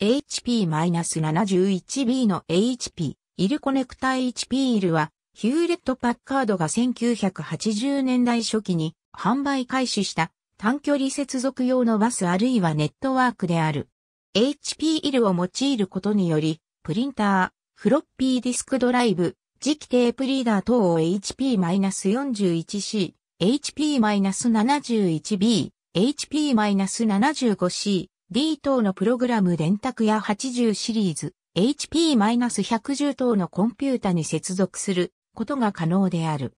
HP-71B の HP、イルコネクタ HP イルは、ヒューレット・パッカードが1980年代初期に販売開始した短距離接続用のバスあるいはネットワークである。HP イルを用いることにより、プリンター、フロッピーディスクドライブ、磁気テープリーダー等を HP-41C、HP-71B、HP-75C、D 等のプログラム電卓や80シリーズ、HP-110 等のコンピュータに接続することが可能である。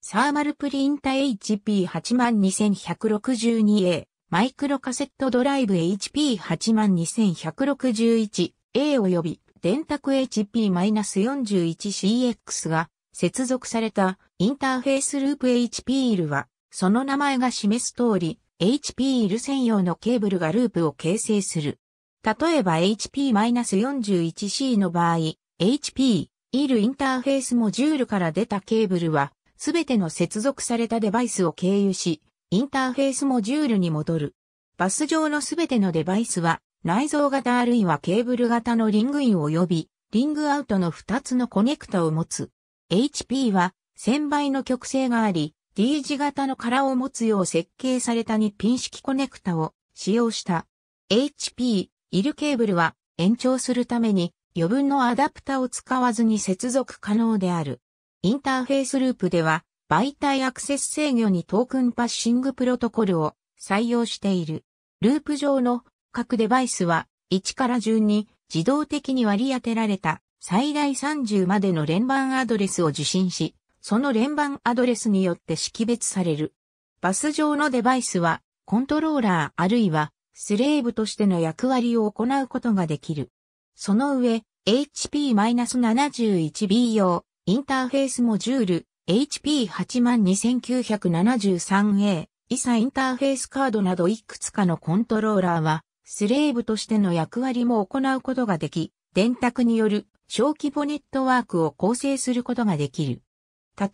サーマルプリンタ HP82162A、マイクロカセットドライブ HP82161A 及び電卓 HP-41CX が接続されたインターフェースループ HP ールは、その名前が示す通り、HP いる専用のケーブルがループを形成する。例えば HP-41C の場合、HP いるインターフェースモジュールから出たケーブルは、すべての接続されたデバイスを経由し、インターフェースモジュールに戻る。バス上のすべてのデバイスは、内蔵型あるいはケーブル型のリングイン呼び、リングアウトの2つのコネクタを持つ。HP は、1000倍の極性があり、D 字型の殻を持つよう設計された2ピン式コネクタを使用した。HP、イルケーブルは延長するために余分のアダプタを使わずに接続可能である。インターフェースループでは媒体アクセス制御にトークンパッシングプロトコルを採用している。ループ上の各デバイスは1から順に自動的に割り当てられた最大30までの連番アドレスを受信し、その連番アドレスによって識別される。バス上のデバイスは、コントローラーあるいは、スレーブとしての役割を行うことができる。その上、HP-71B 用、インターフェースモジュール、HP82973A、イサインターフェースカードなどいくつかのコントローラーは、スレーブとしての役割も行うことができ、電卓による小規模ネットワークを構成することができる。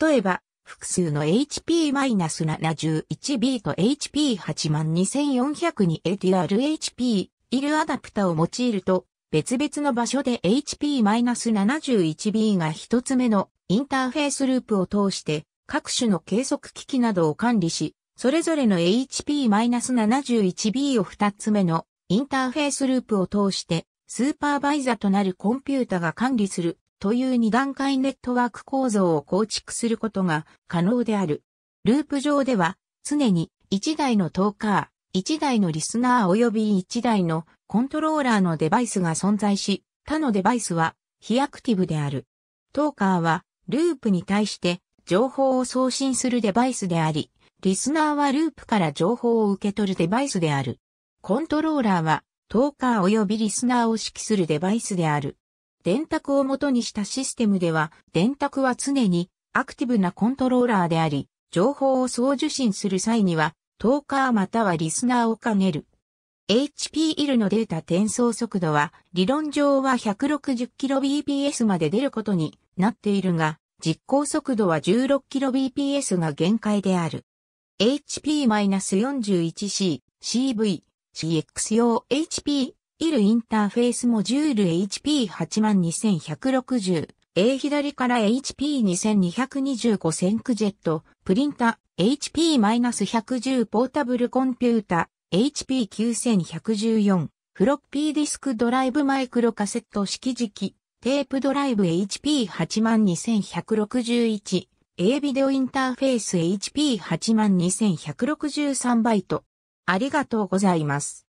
例えば、複数の HP-71B と HP82400 に ATRHP イルアダプタを用いると、別々の場所で HP-71B が一つ目のインターフェースループを通して各種の計測機器などを管理し、それぞれの HP-71B を二つ目のインターフェースループを通してスーパーバイザとなるコンピュータが管理するという二段階ネットワーク構造を構築することが可能である。ループ上では常に1台のトーカー、1台のリスナー及び1台のコントローラーのデバイスが存在し、他のデバイスは非アクティブである。トーカーはループに対して情報を送信するデバイスであり、リスナーはループから情報を受け取るデバイスである。コントローラーはトーカー及びリスナーを指揮するデバイスである。電卓を元にしたシステムでは、電卓は常にアクティブなコントローラーであり、情報を送受信する際には、トーカーまたはリスナーを兼ねる。h p い l のデータ転送速度は、理論上は 160kbps まで出ることになっているが、実行速度は 16kbps が限界である。HP-41C、CV、CX 用 HP いるインターフェースモジュール HP82160、A 左から HP2225 センクジェット、プリンタ、HP-110 ポータブルコンピュータ、HP9114、フロッピーディスクドライブマイクロカセット式磁気、テープドライブ HP82161、A ビデオインターフェース HP82163 バイト。ありがとうございます。